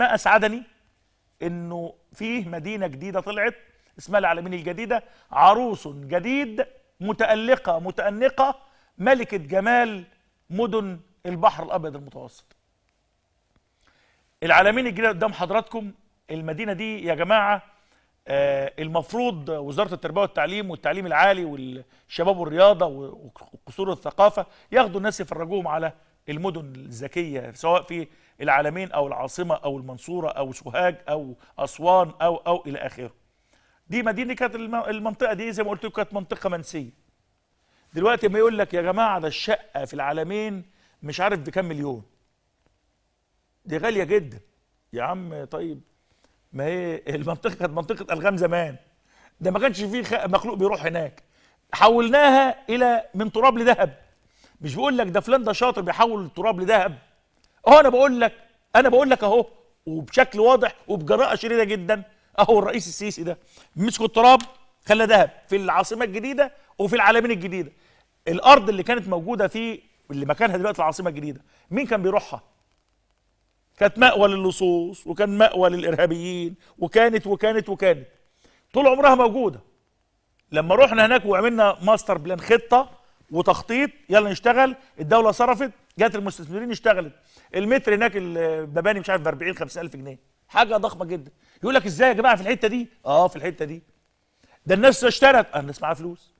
ما اسعدني انه فيه مدينه جديده طلعت اسمها العالمين الجديده عروس جديد متالقه متانقه ملكه جمال مدن البحر الابيض المتوسط العالمين الجديده قدام حضراتكم المدينه دي يا جماعه آه، المفروض وزاره التربيه والتعليم والتعليم العالي والشباب والرياضه وقصور الثقافه ياخدوا الناس يفرجوهم على المدن الذكيه سواء في العالمين او العاصمه او المنصوره او سوهاج او اسوان او او الى اخره. دي مدينه كانت المنطقه دي زي ما قلت لكم كانت منطقه منسيه. دلوقتي ما يقول لك يا جماعه ده الشقه في العالمين مش عارف بكام مليون. دي غاليه جدا. يا عم طيب ما هي المنطقه كانت منطقه الغام زمان. ده ما كانش فيه مخلوق بيروح هناك. حولناها الى من تراب لذهب. مش بيقول لك ده فلان ده شاطر بيحول التراب لذهب اهو انا بقول لك انا بقول لك اهو وبشكل واضح وبجراءه شديده جدا اهو الرئيس السيسي ده مسكوا التراب خلى ذهب في العاصمه الجديده وفي العالمين الجديده الارض اللي كانت موجوده في اللي مكانها دلوقتي العاصمه الجديده مين كان بيروحها كانت مأوى للصوص وكان مأوى للإرهابيين وكانت وكانت وكانت طول عمرها موجودة لما رحنا هناك وعملنا ماستر بلان خطة وتخطيط يلا نشتغل الدوله صرفت جت المستثمرين اشتغلت المتر هناك المباني مش عارف ب 40 50000 جنيه حاجه ضخمه جدا يقول لك ازاي يا جماعه في الحته دي اه في الحته دي ده الناس اشترت اه الناس معاها فلوس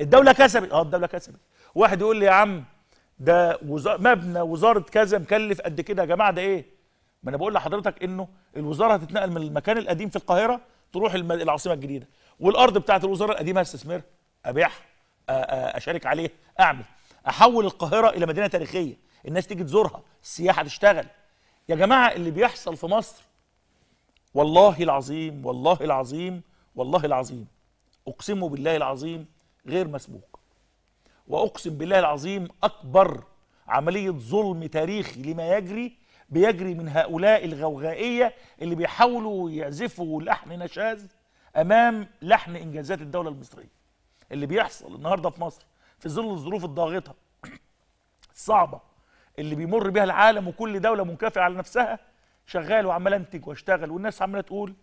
الدوله كسبت اه الدوله كسبت واحد يقول لي يا عم ده وزار مبنى وزاره كذا مكلف قد كده يا جماعه ده ايه ما انا بقول لحضرتك انه الوزاره هتتنقل من المكان القديم في القاهره تروح العاصمه الجديده والارض بتاعت الوزاره القديمه هستثمرها ابيعها اشارك عليه اعمل احول القاهره الى مدينه تاريخيه الناس تيجي تزورها السياحه تشتغل يا جماعه اللي بيحصل في مصر والله العظيم والله العظيم والله العظيم اقسم بالله العظيم غير مسبوق واقسم بالله العظيم اكبر عمليه ظلم تاريخي لما يجري بيجري من هؤلاء الغوغائيه اللي بيحاولوا يعزفوا لحن نشاز امام لحن انجازات الدوله المصريه اللي بيحصل النهارده في مصر في ظل الظروف الضاغطه الصعبه اللي بيمر بها العالم وكل دوله منكفئه على نفسها شغال وعمال انتج واشتغل والناس عماله تقول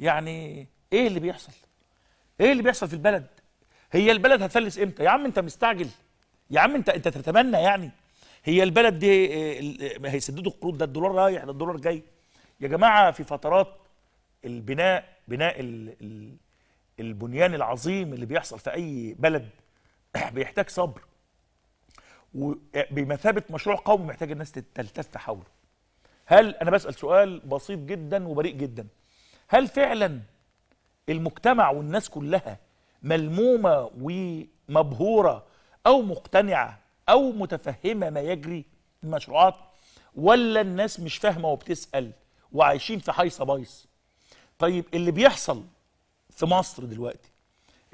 يعني ايه اللي بيحصل؟ ايه اللي بيحصل في البلد؟ هي البلد هتفلس امتى؟ يا عم انت مستعجل يا عم انت انت تتمنى يعني هي البلد دي آه، هيسددوا القروض ده الدولار رايح ده الدولار جاي يا جماعه في فترات البناء بناء ال ال البنيان العظيم اللي بيحصل في اي بلد بيحتاج صبر وبمثابه مشروع قومي محتاج الناس تلتف حوله هل انا بسال سؤال بسيط جدا وبريء جدا هل فعلا المجتمع والناس كلها ملمومه ومبهوره او مقتنعه او متفهمه ما يجري من مشروعات ولا الناس مش فاهمه وبتسال وعايشين في حيصه بايص طيب اللي بيحصل في مصر دلوقتي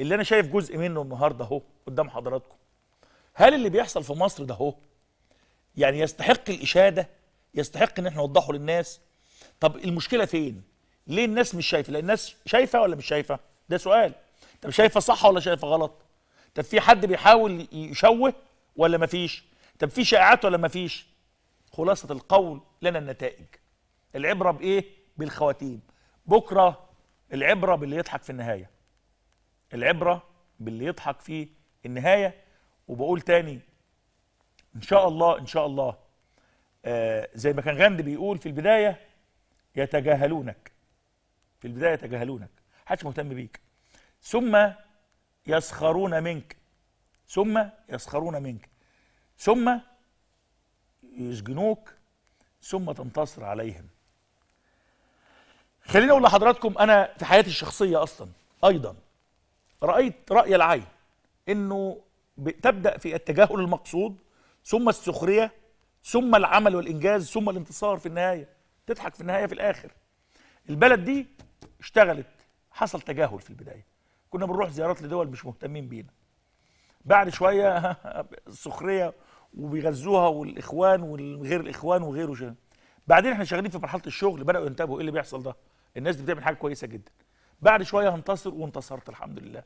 اللي انا شايف جزء منه النهارده اهو قدام حضراتكم هل اللي بيحصل في مصر ده اهو يعني يستحق الاشاده يستحق ان احنا نوضحه للناس طب المشكله فين ليه الناس مش شايفه لان الناس شايفه ولا مش شايفه ده سؤال طب شايفه صح ولا شايفه غلط طب في حد بيحاول يشوه ولا مفيش طب في شائعات ولا مفيش خلاصه القول لنا النتائج العبره بايه بالخواتيم بكره العبرة باللي يضحك في النهاية العبرة باللي يضحك في النهاية وبقول تاني إن شاء الله إن شاء الله آه زي ما كان غاندي بيقول في البداية يتجاهلونك في البداية يتجاهلونك حدش مهتم بيك ثم يسخرون منك ثم يسخرون منك ثم يسجنوك ثم تنتصر عليهم خليني اقول لحضراتكم انا في حياتي الشخصيه اصلا ايضا رايت راي العين انه تبدا في التجاهل المقصود ثم السخريه ثم العمل والانجاز ثم الانتصار في النهايه تضحك في النهايه في الاخر البلد دي اشتغلت حصل تجاهل في البدايه كنا بنروح زيارات لدول مش مهتمين بينا بعد شويه السخريه وبيغذوها والاخوان وغير الاخوان وغيره بعدين احنا شغالين في مرحله الشغل بداوا ينتبهوا ايه اللي بيحصل ده الناس دي بتعمل حاجه كويسه جدا بعد شويه هنتصر وانتصرت الحمد لله